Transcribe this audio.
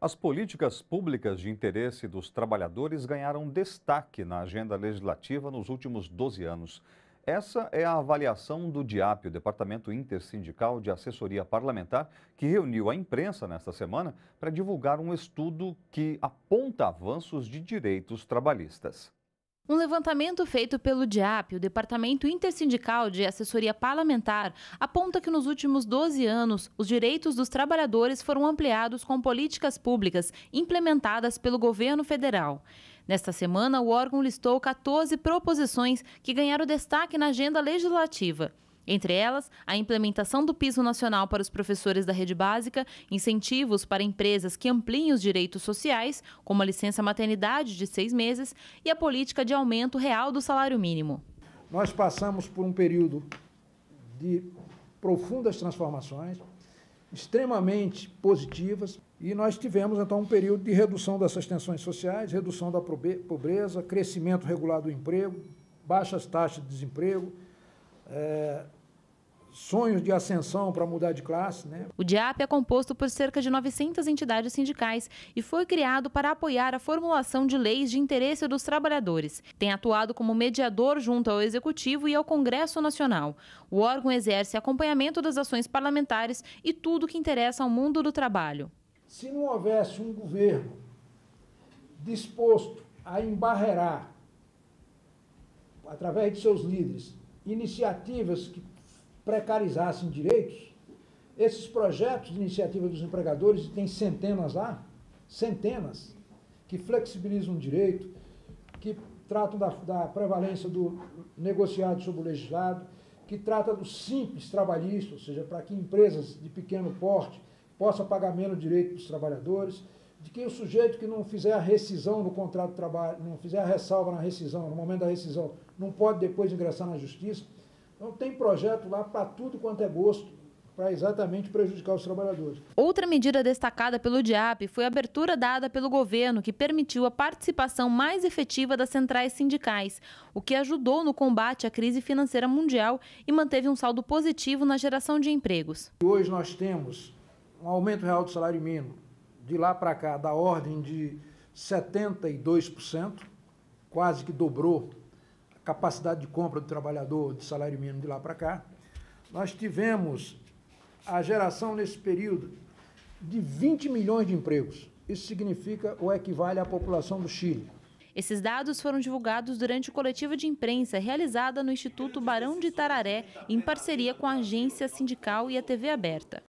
As políticas públicas de interesse dos trabalhadores ganharam destaque na agenda legislativa nos últimos 12 anos. Essa é a avaliação do DIAP, o Departamento Intersindical de Assessoria Parlamentar, que reuniu a imprensa nesta semana para divulgar um estudo que aponta avanços de direitos trabalhistas. Um levantamento feito pelo DIAP, o Departamento Intersindical de Assessoria Parlamentar, aponta que nos últimos 12 anos, os direitos dos trabalhadores foram ampliados com políticas públicas implementadas pelo governo federal. Nesta semana, o órgão listou 14 proposições que ganharam destaque na agenda legislativa. Entre elas, a implementação do piso nacional para os professores da rede básica, incentivos para empresas que ampliem os direitos sociais, como a licença maternidade de seis meses, e a política de aumento real do salário mínimo. Nós passamos por um período de profundas transformações, extremamente positivas, e nós tivemos então um período de redução dessas tensões sociais, redução da pobreza, crescimento regular do emprego, baixas taxas de desemprego, é, sonhos de ascensão para mudar de classe. Né? O DIAP é composto por cerca de 900 entidades sindicais e foi criado para apoiar a formulação de leis de interesse dos trabalhadores. Tem atuado como mediador junto ao Executivo e ao Congresso Nacional. O órgão exerce acompanhamento das ações parlamentares e tudo que interessa ao mundo do trabalho. Se não houvesse um governo disposto a embarrerar, através de seus líderes, iniciativas que precarizassem direitos, esses projetos de iniciativa dos empregadores, e tem centenas lá, centenas, que flexibilizam o direito, que tratam da, da prevalência do negociado sobre o legislado, que trata do simples trabalhista, ou seja, para que empresas de pequeno porte possam pagar menos direito dos trabalhadores, de que o sujeito que não fizer a rescisão no contrato de trabalho, não fizer a ressalva na rescisão, no momento da rescisão, não pode depois ingressar na justiça. Então tem projeto lá para tudo quanto é gosto para exatamente prejudicar os trabalhadores. Outra medida destacada pelo DIAP foi a abertura dada pelo governo, que permitiu a participação mais efetiva das centrais sindicais, o que ajudou no combate à crise financeira mundial e manteve um saldo positivo na geração de empregos. Hoje nós temos um aumento real do salário mínimo de lá para cá da ordem de 72%, quase que dobrou capacidade de compra do trabalhador de salário mínimo de lá para cá, nós tivemos a geração nesse período de 20 milhões de empregos. Isso significa ou equivale à população do Chile. Esses dados foram divulgados durante o coletivo de imprensa realizada no Instituto Barão de Tararé, em parceria com a agência sindical e a TV aberta.